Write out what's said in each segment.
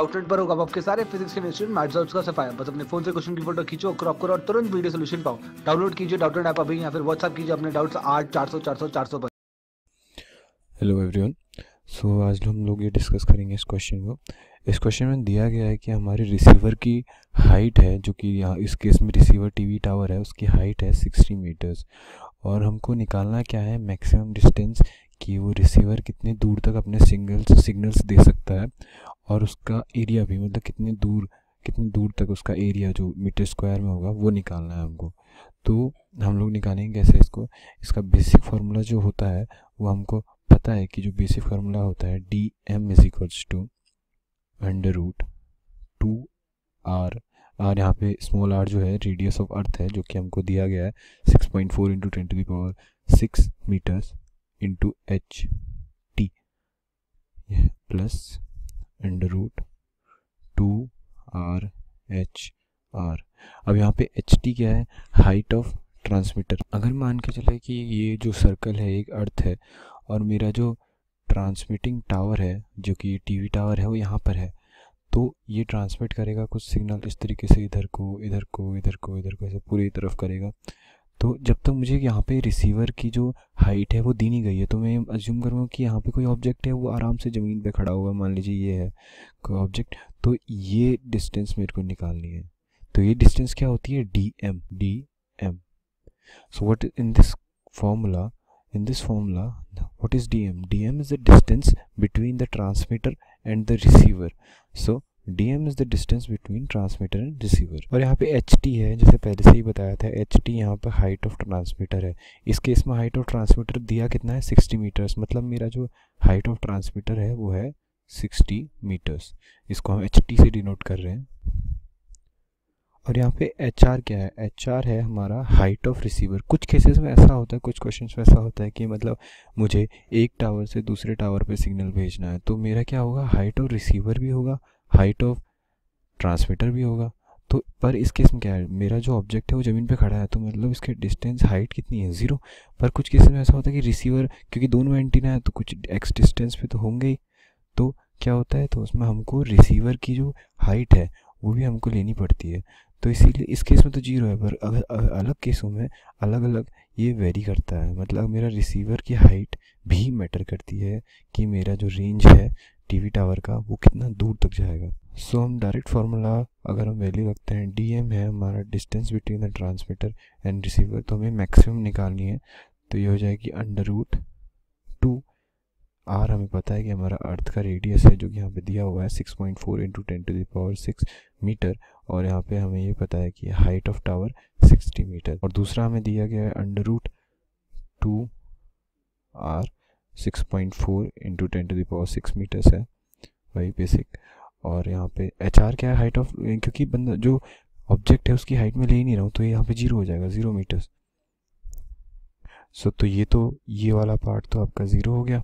outlet पर होगा आपके सारे फिजिक्स केमिस्ट्री मैथ्स और उसका सफाया बस अपने फोन से क्वेश्चन की फोटो खींचो क्रॉप करो और तुरंत वीडियो सोल्यूशन पाओ डाउनलोड कीजिए डाउटलेट ऐप अभी या फिर व्हाट्सअप कीजिए अपने डाउट्स आठ चार सौ चार सौ चार सौ पर हेलो एवरीवन सो आज हम लोग ये डिस्कस करेंगे इस क्वेश्चन को इस क्वेश्चन में दिया गया है कि हमारे रिसीवर की हाइट है जो कि यहाँ इस केस में रिसीवर टीवी टावर है उसकी हाइट है 60 मीटर्स और हमको निकालना क्या है मैक्सिमम डिस्टेंस कि वो रिसीवर कितने दूर तक अपने सिग्नल्स सिग्नल्स दे सकता है और उसका एरिया भी मतलब कितने दूर कितने दूर तक उसका एरिया जो मीटर स्क्वायर में होगा वो निकालना है हमको तो हम लोग निकालेंगे कैसे इसको इसका बेसिक फार्मूला जो होता है वो हमको पता है कि जो बेसिक फार्मूला होता है D M is equals to under root two R R यहाँ पे स्मॉल आर जो है रेडियस ऑफ अर्थ है जो कि हमको दिया गया है six point four into ten to the power six metres into H T plus under root two R H R अब यहाँ पे एच टी क्या है हाइट ऑफ ट्रांसमीटर अगर मान के चले कि ये जो सर्कल है एक अर्थ है और मेरा जो ट्रांसमिटिंग टावर है जो कि टीवी टावर है वो यहाँ पर है तो ये ट्रांसमिट करेगा कुछ सिग्नल इस तरीके से इधर को इधर को इधर को इधर को ऐसे पूरी तरफ करेगा तो जब तक मुझे यहाँ पे रिसीवर की जो हाइट है वो दी नहीं गई है तो मैं अज्यूम करूँगा कि यहाँ पे कोई ऑब्जेक्ट है वो आराम से ज़मीन पे खड़ा हुआ है मान लीजिए ये है कोई ऑब्जेक्ट तो ये डिस्टेंस मेरे को निकालनी है तो ये डिस्टेंस क्या होती है D M D M so what in this formula in this formula what is D M D M is the distance between the transmitter and the receiver so DM is the distance between transmitter and receiver और यहाँ पे H है जैसे पहले से ही बताया था H T यहाँ पर हाइट ऑफ ट्रांसमीटर है इस केस में हाइट ऑफ ट्रांसमीटर दिया कितना है सिक्सटी मीटर्स मतलब मेरा जो हाइट ऑफ ट्रांसमीटर है वो है सिक्सटी मीटर्स इसको हम एच से डिनोट कर रहे हैं और यहाँ पे एच क्या है एच है हमारा हाइट ऑफ रिसीवर कुछ केसेस में ऐसा होता है कुछ क्वेश्चन में ऐसा होता है कि मतलब मुझे एक टावर से दूसरे टावर पे सिग्नल भेजना है तो मेरा क्या होगा हाइट ऑफ रिसीवर भी होगा हाइट ऑफ ट्रांसमीटर भी होगा तो पर इस केस में क्या है मेरा जो ऑब्जेक्ट है वो ज़मीन पे खड़ा है तो मतलब इसके डिस्टेंस हाइट कितनी है ज़ीरो पर कुछ केस में ऐसा होता है कि रिसीवर क्योंकि दोनों एंटीना है तो कुछ एक्स डिस्टेंस पे तो होंगे ही तो क्या होता है तो उसमें हमको रिसीवर की जो हाइट है वो भी हमको लेनी पड़ती है तो इसीलिए इस केस में तो जीरो है पर अगर अलग केसों में अलग अलग ये वेरी करता है मतलब मेरा रिसीवर की हाइट भी मैटर करती है कि मेरा जो रेंज है टीवी टावर का वो कितना दूर तक जाएगा सो so, हम डायरेक्ट फार्मूला अगर हम वैल्यू रखते हैं डी एम है हमारा distance between the transmitter and receiver तो हमें मैक्सिमम निकालनी है तो ये हो जाएगी अंडर रूट टू आर हमें पता है कि हमारा अर्थ का रेडियस है जो कि यहाँ पे दिया हुआ है six point four into ten to the power six metre और यहाँ पे हमें ये पता है कि height of tower sixty metre और दूसरा हमें दिया गया है under root two R six point four into ten to the power six metres है वही बेसिक और यहाँ पे एच आर क्या है हाइट ऑफ क्योंकि बंदा जो ऑब्जेक्ट है उसकी हाइट में ले ही नहीं रहा हूँ तो यहाँ पे जीरो हो जाएगा ज़ीरो मीटर्स सो तो ये तो ये वाला पार्ट तो आपका ज़ीरो हो गया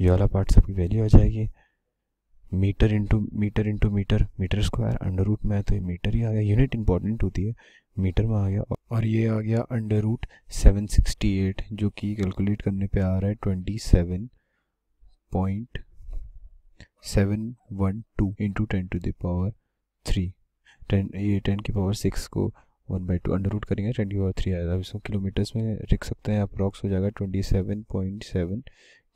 ये वाला पार्ट से आपकी वैल्यू आ जाएगी metre into metre into metre metre square under root में है तो ये मीटर ही आ गया यूनिट इंपॉर्टेंट होती है मीटर में आ गया और ये आ गया under root seven sixty eight जो कि कैलकुलेट करने पे आ रहा है twenty seven point seven one two into ten to the power three ten ये टेन की पावर सिक्स को one by two under root करेंगे ट्वेंटी पावर थ्री आएगा इसको किलोमीटर्स में लिख सकते हैं अप्रॉक्स हो जाएगा twenty seven point seven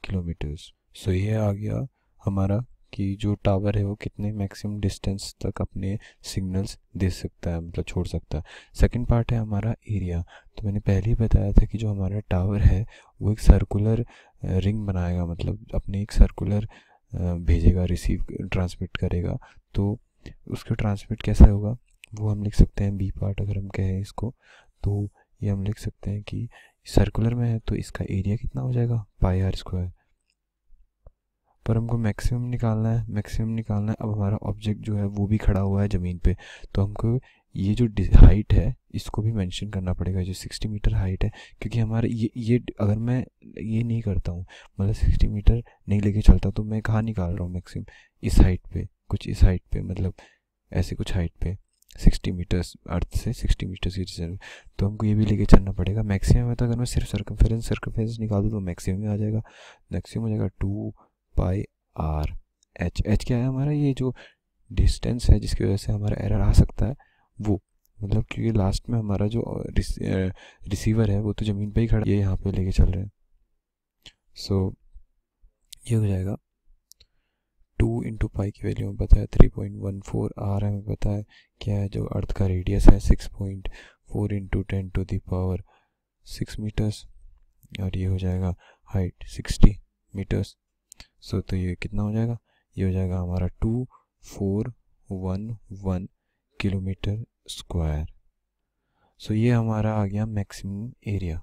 kilometres so ये आ गया हमारा कि जो टावर है वो कितने मैक्सिमम डिस्टेंस तक अपने सिग्नल्स दे सकता है मतलब छोड़ सकता है सेकेंड पार्ट है हमारा एरिया तो मैंने पहले ही बताया था कि जो हमारा टावर है वो एक सर्कुलर रिंग बनाएगा मतलब अपने एक सर्कुलर भेजेगा रिसीव ट्रांसमिट करेगा तो उसका ट्रांसमिट कैसा होगा वो हम लिख सकते हैं बी पार्ट अगर हम कहें इसको तो ये हम लिख सकते हैं कि सर्कुलर में है तो इसका एरिया कितना हो जाएगा पाई आर स्क्वायर पर हमको मैक्सिमम निकालना है मैक्सिमम निकालना है अब हमारा ऑब्जेक्ट जो है वो भी खड़ा हुआ है ज़मीन पे तो हमको ये जो हाइट है इसको भी मेंशन करना पड़ेगा जो 60 मीटर हाइट है क्योंकि हमारा ये ये अगर मैं ये नहीं करता हूँ मतलब 60 मीटर नहीं लेके चलता तो मैं कहाँ निकाल रहा हूँ मैक्सिमम इस हाइट पे कुछ इस हाइट पे मतलब ऐसे कुछ हाइट पे 60 मीटर्स अर्थ से 60 मीटर्स की डिस्टेंस तो हमको ये भी लेके चलना पड़ेगा मैक्सिमम है तो अगर मैं सिर्फ सर्कमफेरेंस सर्कमफेरेंस निकाल दूँ तो मैक्सिमम आ जाएगा मैक्सिमम हो जाएगा two pi R H H क्या है हमारा ये जो डिस्टेंस है जिसकी वजह से हमारा एरर आ सकता है वो मतलब क्योंकि लास्ट में हमारा जो रिसीवर है वो तो ज़मीन पे ही खड़ा ये यहाँ पे लेके चल रहे हैं सो so, ये हो जाएगा टू इंटू पाई की वैल्यू हमें पता है three point one four R हमें पता है क्या है जो अर्थ का रेडियस है six point four into ten to the power six metres और ये हो जाएगा हाइट सिक्सटी मीटर्स सो तो ये कितना हो जाएगा ये हो जाएगा हमारा two four one one kilometre square so ये हमारा आ गया मैक्सिमम एरिया